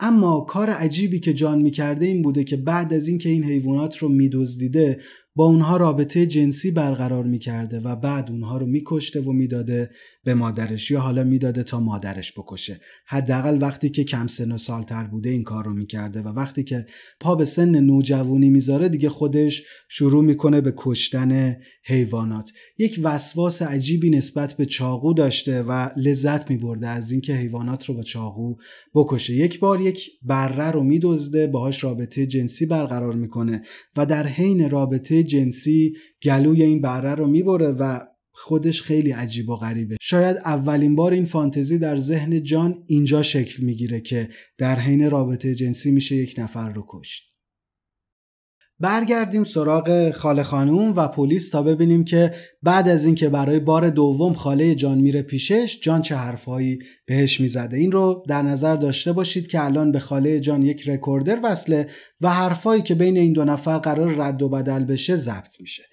اما کار عجیبی که جان میکرده این بوده که بعد از اینکه این حیوانات رو میدزدیده با اونها رابطه جنسی برقرار میکرده و بعد اونها رو میکشته و میداده به مادرش یا حالا میداده تا مادرش بکشه حداقل وقتی که کم سن و سالتر بوده این کار رو میکرده و وقتی که پا به سن نوجوانی میذاره دیگه خودش شروع میکنه به کشتن حیوانات یک وسواس عجیبی نسبت به چاقو داشته و لذت میبرده از اینکه حیوانات رو با چاقو بکشه یک بار یک بره رو میدزده باهاش رابطه جنسی برقرار میکنه و در حین رابطه جنسی گلوی این بره رو میبره و خودش خیلی عجیب و غریبه شاید اولین بار این فانتزی در ذهن جان اینجا شکل میگیره که در حین رابطه جنسی میشه یک نفر رو کشت برگردیم سراغ خاله خانوم و پلیس تا ببینیم که بعد از اینکه برای بار دوم خاله جان میره پیشش جان چه حرفهایی بهش میزده این رو در نظر داشته باشید که الان به خاله جان یک رکوردر وصله و حرفهایی که بین این دو نفر قرار رد و بدل بشه ضبط میشه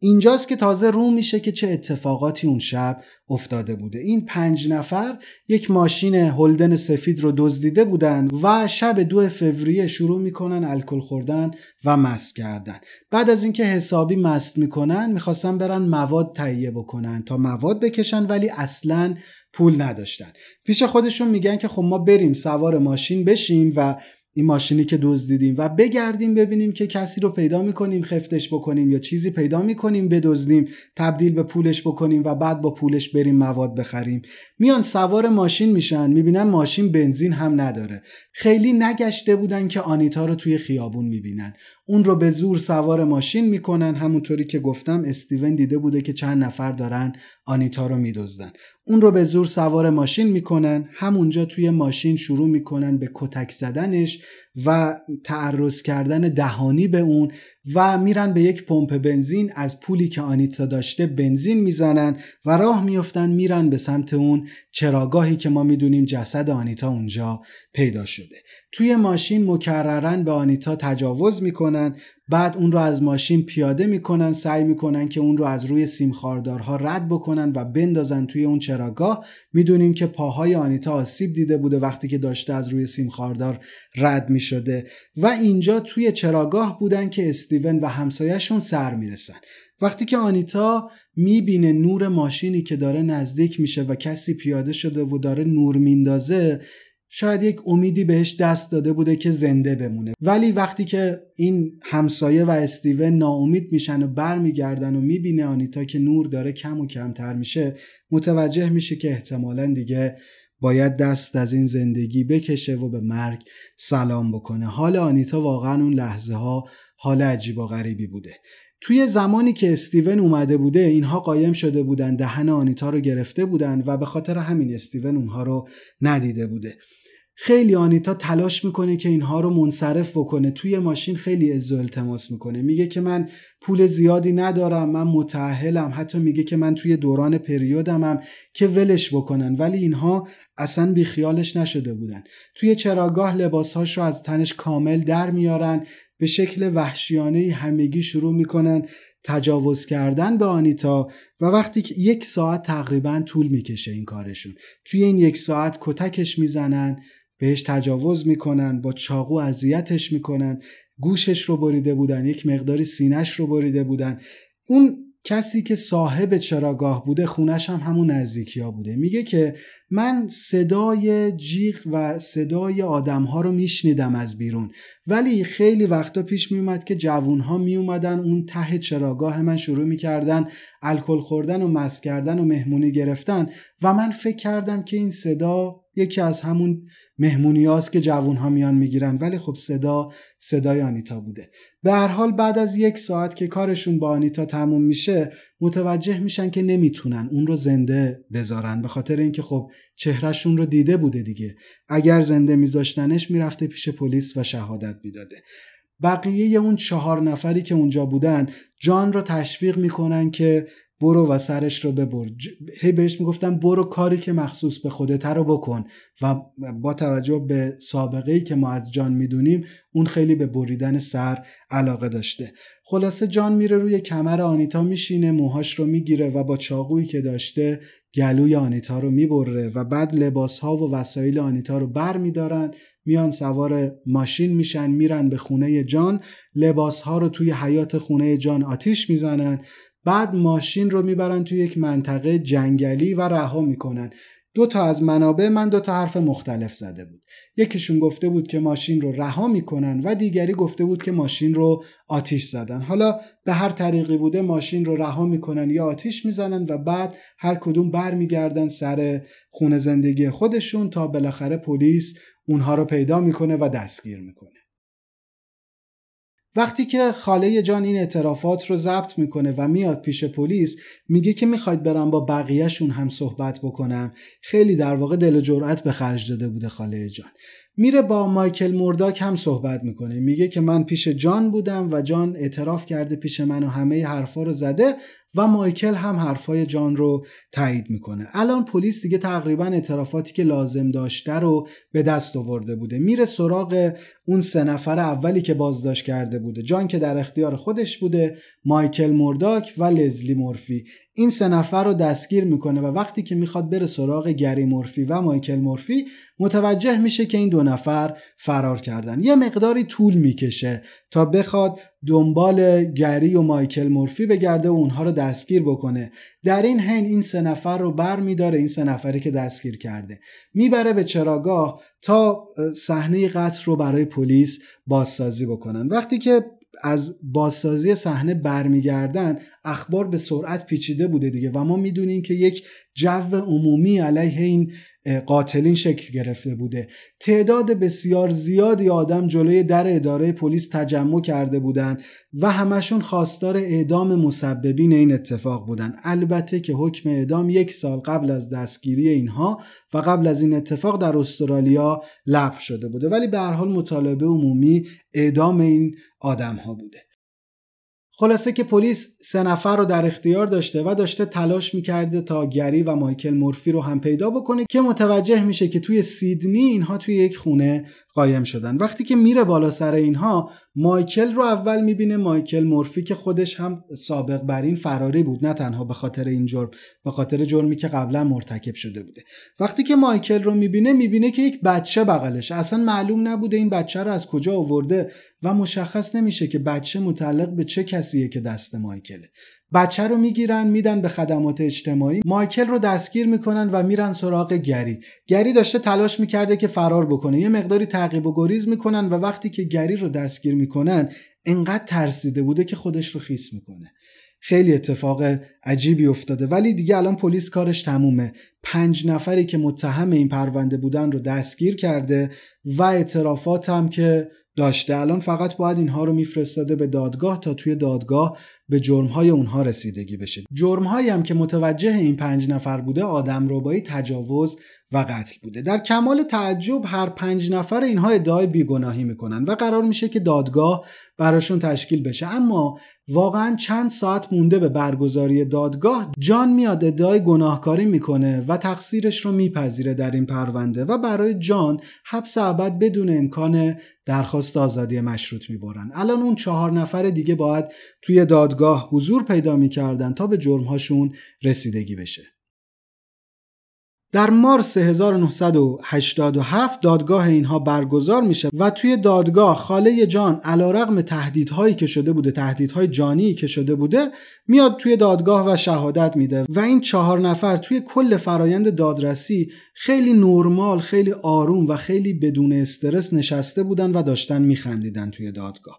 اینجاست که تازه رو میشه که چه اتفاقاتی اون شب افتاده بوده این پنج نفر یک ماشین هلدن سفید رو دزدیده بودن و شب دو فوریه شروع میکنن الکل خوردن و مست کردن بعد از اینکه حسابی مست میکنن میخواستن برن مواد تهیه بکنن تا مواد بکشن ولی اصلا پول نداشتن پیش خودشون میگن که خب ما بریم سوار ماشین بشیم و این ماشینی که دزدیدیم و بگردیم ببینیم که کسی رو پیدا میکنیم خفتش بکنیم یا چیزی پیدا میکنیم بدزدیم تبدیل به پولش بکنیم و بعد با پولش بریم مواد بخریم میان سوار ماشین میشن میبینن ماشین بنزین هم نداره خیلی نگشته بودن که آنیتا رو توی خیابون میبینن اون رو به زور سوار ماشین میکنن همونطوری که گفتم استیون دیده بوده که چند نفر دارن آنیتا رو میدزدن اون رو به زور سوار ماشین میکنن همونجا توی ماشین شروع میکنن به کتک زدنش و تعرض کردن دهانی به اون و میرن به یک پمپ بنزین از پولی که آنیتا داشته بنزین میزنن و راه میفتن میرن به سمت اون چراگاهی که ما میدونیم جسد آنیتا اونجا پیدا شده توی ماشین مکررن به آنیتا تجاوز میکنن بعد اون رو از ماشین پیاده میکنن سعی میکنن که اون رو از روی سیمخاردارها رد بکنن و بندازن توی اون چراگاه میدونیم که پاهای آنیتا آسیب دیده بوده وقتی که داشته از روی سیمخاردار رد میشده و اینجا توی چراگاه بودن که استیون و همسایهشون سر میرسن وقتی که آنیتا میبینه نور ماشینی که داره نزدیک میشه و کسی پیاده شده و داره نور میندازه شاید یک امیدی بهش دست داده بوده که زنده بمونه ولی وقتی که این همسایه و استیون ناامید میشن و برمیگردن و میبینه آنیتا که نور داره کم و کمتر میشه متوجه میشه که احتمالا دیگه باید دست از این زندگی بکشه و به مرگ سلام بکنه حال آنیتا واقعا اون لحظه ها حال عجیب و غریبی بوده توی زمانی که استیون اومده بوده اینها قایم شده بودن دهن آنیتا رو گرفته بودن و به خاطر همین استیون اونها رو ندیده بوده خیلی آنیتا تلاش میکنه که اینها رو منصرف بکنه توی ماشین خیلی ازو التماس میکنه میگه که من پول زیادی ندارم من متعهلم حتی میگه که من توی دوران پریودمم که ولش بکنن ولی اینها اصلا بیخیالش نشده بودن توی چراگاه لباسهاش رو از تنش کامل در میارن به شکل وحشیانه همگی شروع میکنن تجاوز کردن به آنیتا و وقتی که یک ساعت تقریبا طول میکشه این کارشون توی این یک ساعت کتکش میزنن بهش تجاوز میکنن با چاقو اذیتش میکنن گوشش رو بریده بودن یک مقداری سینش رو بریده بودن اون کسی که صاحب چراگاه بوده خونش هم همون نزدیکی ها بوده میگه که من صدای جیغ و صدای آدم ها رو میشنیدم از بیرون ولی خیلی وقتا پیش میومد که جوون ها میومدن اون ته چراگاه من شروع میکردن الکل خوردن و مست کردن و مهمونی گرفتن و من فکر کردم که این صدا یکی از همون مهمونی هاست که جوون ها میان میگیرن ولی خب صدا صدای آنیتا بوده به هر حال بعد از یک ساعت که کارشون با آنیتا تموم میشه متوجه میشن که نمیتونن اون رو زنده بذارن به خاطر اینکه خب چهرهشون رو دیده بوده دیگه اگر زنده میذاشتنش میرفته پیش پلیس و شهادت میداده بقیه اون چهار نفری که اونجا بودن جان رو تشویق میکنن که برو و سرش رو ببر هی بهش میگفتم برو کاری که مخصوص به خودت رو بکن و با توجه به سابقه ای که ما از جان میدونیم اون خیلی به بریدن سر علاقه داشته خلاصه جان میره روی کمر آنیتا میشینه موهاش رو میگیره و با چاقویی که داشته گلوی آنیتا رو میبره و بعد لباس ها و وسایل آنیتا رو بر میدارن میان سوار ماشین میشن میرن به خونه جان لباس ها رو توی حیات خونه جان آتیش میزنن بعد ماشین رو میبرن توی یک منطقه جنگلی و رها میکنن دو تا از منابع من دو تا حرف مختلف زده بود یکیشون گفته بود که ماشین رو رها میکنن و دیگری گفته بود که ماشین رو آتیش زدن حالا به هر طریقی بوده ماشین رو رها میکنن یا آتیش میزنن و بعد هر کدوم برمیگردن سر خونه زندگی خودشون تا بالاخره پلیس اونها رو پیدا میکنه و دستگیر میکنه وقتی که خاله جان این اعترافات رو ضبط میکنه و میاد پیش پلیس میگه که میخواید برم با بقیهشون هم صحبت بکنم خیلی در واقع دل و جرأت به خرج داده بوده خاله جان میره با مایکل مورداک هم صحبت میکنه میگه که من پیش جان بودم و جان اعتراف کرده پیش من و همه حرفا رو زده و مایکل هم حرفای جان رو تایید میکنه الان پلیس دیگه تقریبا اعترافاتی که لازم داشته رو به دست آورده بوده میره سراغ اون سه نفر اولی که بازداشت کرده بوده جان که در اختیار خودش بوده مایکل مرداک و لزلی مورفی این سه نفر رو دستگیر میکنه و وقتی که میخواد بره سراغ گری مورفی و مایکل مورفی متوجه میشه که این دو نفر فرار کردن یه مقداری طول میکشه تا بخواد دنبال گری و مایکل مورفی بگرده و اونها رو دستگیر بکنه در این حین این سه نفر رو بر میداره این سه نفری که دستگیر کرده میبره به چراگاه تا صحنه قتل رو برای پلیس بازسازی بکنن وقتی که از بازسازی صحنه برمیگردن اخبار به سرعت پیچیده بوده دیگه و ما میدونیم که یک جو عمومی علیه این قاتلین شکل گرفته بوده تعداد بسیار زیادی آدم جلوی در اداره پلیس تجمع کرده بودند و همشون خواستار اعدام مسببین این اتفاق بودند البته که حکم اعدام یک سال قبل از دستگیری اینها و قبل از این اتفاق در استرالیا لغو شده بوده ولی به هر حال مطالبه عمومی اعدام این آدم ها بوده خلاصه که پلیس سه نفر رو در اختیار داشته و داشته تلاش میکرده تا گری و مایکل مورفی رو هم پیدا بکنه که متوجه میشه که توی سیدنی اینها توی یک خونه قایم شدن وقتی که میره بالا سر اینها مایکل رو اول میبینه مایکل مورفی که خودش هم سابق بر این فراری بود نه تنها به خاطر این جرم به خاطر جرمی که قبلا مرتکب شده بوده وقتی که مایکل رو میبینه میبینه که یک بچه بغلش اصلا معلوم نبوده این بچه رو از کجا آورده و مشخص نمیشه که بچه متعلق به چه کسیه که دست مایکله بچه رو میگیرن میدن به خدمات اجتماعی مایکل رو دستگیر میکنن و میرن سراغ گری گری داشته تلاش میکرده که فرار بکنه یه مقداری تعقیب و گریز میکنن و وقتی که گری رو دستگیر میکنن انقدر ترسیده بوده که خودش رو خیس میکنه خیلی اتفاق عجیبی افتاده ولی دیگه الان پلیس کارش تمومه پنج نفری که متهم این پرونده بودن رو دستگیر کرده و اعترافات هم که داشته الان فقط باید اینها رو میفرستاده به دادگاه تا توی دادگاه به جرمهای اونها رسیدگی بشه جرمهایی هم که متوجه این پنج نفر بوده آدم ربایی تجاوز و قتل بوده در کمال تعجب هر پنج نفر اینها ادعای بیگناهی میکنن و قرار میشه که دادگاه براشون تشکیل بشه اما واقعا چند ساعت مونده به برگزاری دادگاه جان میاد ادعای گناهکاری میکنه و تقصیرش رو میپذیره در این پرونده و برای جان حبس ابد بدون امکان درخواست آزادی مشروط میبرن الان اون چهار نفر دیگه باید توی دادگاه دادگاه حضور پیدا کردن تا به جرمهاشون رسیدگی بشه. در مارس 1987 دادگاه اینها برگزار میشه و توی دادگاه خاله جان رقم تهدیدهایی که شده بوده تهدیدهای جانی که شده بوده میاد توی دادگاه و شهادت میده و این چهار نفر توی کل فرایند دادرسی خیلی نرمال خیلی آروم و خیلی بدون استرس نشسته بودن و داشتن میخندیدن توی دادگاه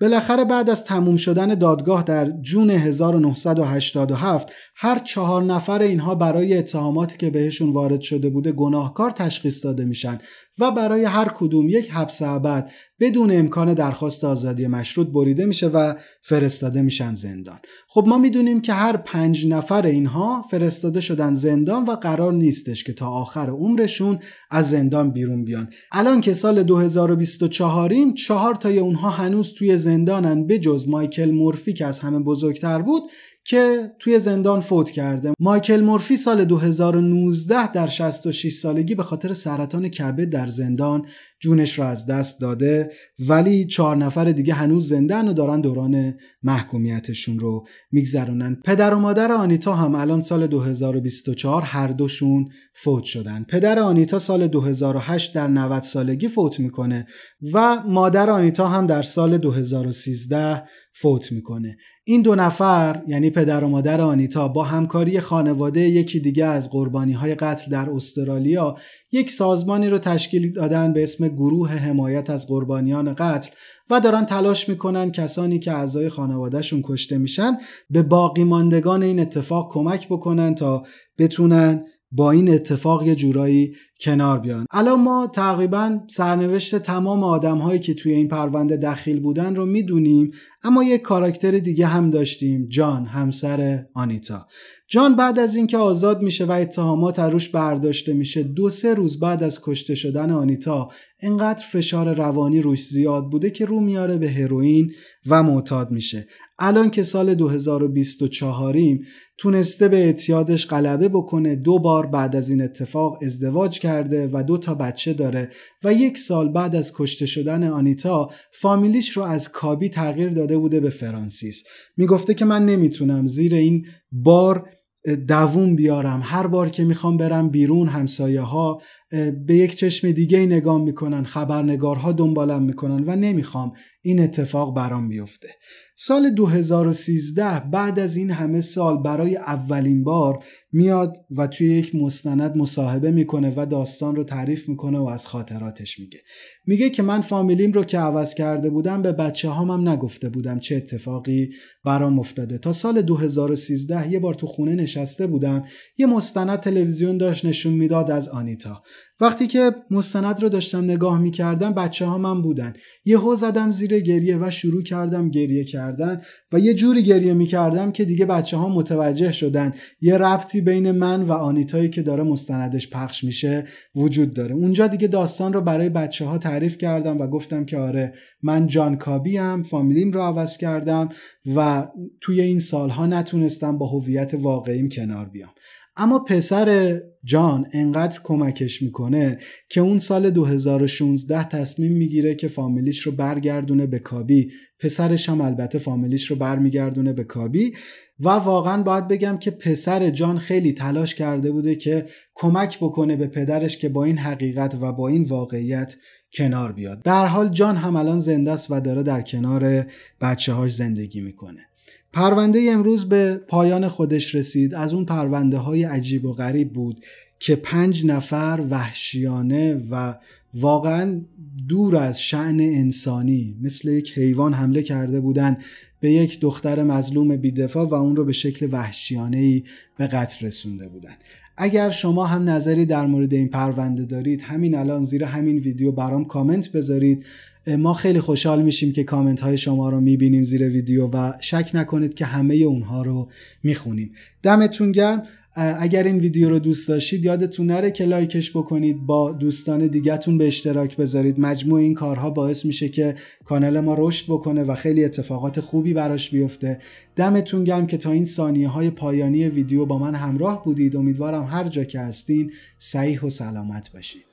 بالاخره بعد از تموم شدن دادگاه در جون 1987 هر چهار نفر اینها برای اتهاماتی که بهشون وارد شده بوده گناهکار تشخیص داده میشن و برای هر کدوم یک حبس ابد بدون امکان درخواست آزادی مشروط بریده میشه و فرستاده میشن زندان خب ما میدونیم که هر پنج نفر اینها فرستاده شدن زندان و قرار نیستش که تا آخر عمرشون از زندان بیرون بیان الان که سال 2024 ایم چهار تای اونها هنوز توی زندانن بجز مایکل مورفی که از همه بزرگتر بود که توی زندان فوت کرده مایکل مورفی سال 2019 در 66 سالگی به خاطر سرطان کبد در زندان جونش را از دست داده ولی چهار نفر دیگه هنوز زندان و دارن دوران محکومیتشون رو میگذرونن پدر و مادر آنیتا هم الان سال 2024 هر دوشون فوت شدن پدر آنیتا سال 2008 در 90 سالگی فوت میکنه و مادر آنیتا هم در سال 2013 فوت میکنه این دو نفر یعنی پدر و مادر آنیتا با همکاری خانواده یکی دیگه از قربانی های قتل در استرالیا یک سازمانی رو تشکیل دادن به اسم گروه حمایت از قربانیان قتل و دارن تلاش میکنن کسانی که اعضای خانوادهشون کشته میشن به باقی ماندگان این اتفاق کمک بکنن تا بتونن با این اتفاق یه جورایی کنار بیان الان ما تقریبا سرنوشت تمام آدم هایی که توی این پرونده دخیل بودن رو میدونیم اما یک کاراکتر دیگه هم داشتیم جان همسر آنیتا جان بعد از اینکه آزاد میشه و اتهامات روش برداشته میشه دو سه روز بعد از کشته شدن آنیتا انقدر فشار روانی روش زیاد بوده که رو میاره به هروئین و معتاد میشه الان که سال 2024 ایم تونسته به اعتیادش غلبه بکنه دو بار بعد از این اتفاق ازدواج کرده و دو تا بچه داره و یک سال بعد از کشته شدن آنیتا فامیلیش رو از کابی تغییر داده بوده به فرانسیس میگفته که من نمیتونم زیر این بار دووم بیارم هر بار که میخوام برم بیرون همسایه ها به یک چشم دیگه نگاه میکنن خبرنگارها دنبالم میکنن و نمیخوام این اتفاق برام بیفته سال 2013 بعد از این همه سال برای اولین بار میاد و توی یک مستند مصاحبه میکنه و داستان رو تعریف میکنه و از خاطراتش میگه میگه که من فامیلیم رو که عوض کرده بودم به بچه هامم نگفته بودم چه اتفاقی برام افتاده تا سال 2013 یه بار تو خونه نشسته بودم یه مستند تلویزیون داشت نشون میداد از آنیتا وقتی که مستند رو داشتم نگاه کردم بچه ها من بودن یهو زدم زیر گریه و شروع کردم گریه کردن و یه جوری گریه می کردم که دیگه بچه ها متوجه شدن یه ربطی بین من و آنیتایی که داره مستندش پخش میشه وجود داره اونجا دیگه داستان رو برای بچه ها تعریف کردم و گفتم که آره من جان کابی ام فامیلیم رو عوض کردم و توی این سالها نتونستم با هویت واقعیم کنار بیام اما پسر جان انقدر کمکش میکنه که اون سال 2016 تصمیم میگیره که فامیلیش رو برگردونه به کابی پسرش هم البته فامیلیش رو برمیگردونه به کابی و واقعا باید بگم که پسر جان خیلی تلاش کرده بوده که کمک بکنه به پدرش که با این حقیقت و با این واقعیت کنار بیاد. در حال جان هم الان زنده است و داره در کنار بچه هاش زندگی میکنه. پرونده امروز به پایان خودش رسید از اون پرونده های عجیب و غریب بود که پنج نفر وحشیانه و واقعا دور از شعن انسانی مثل یک حیوان حمله کرده بودند به یک دختر مظلوم بیدفاع و اون رو به شکل وحشیانه ای به قتل رسونده بودند اگر شما هم نظری در مورد این پرونده دارید همین الان زیر همین ویدیو برام کامنت بذارید ما خیلی خوشحال میشیم که کامنت های شما رو میبینیم زیر ویدیو و شک نکنید که همه اونها رو میخونیم دمتون گرم اگر این ویدیو رو دوست داشتید یادتون نره که لایکش بکنید با دوستان دیگهتون به اشتراک بذارید مجموع این کارها باعث میشه که کانال ما رشد بکنه و خیلی اتفاقات خوبی براش بیفته دمتون گرم که تا این ثانیه های پایانی ویدیو با من همراه بودید امیدوارم هر جا که هستین صحیح و سلامت باشید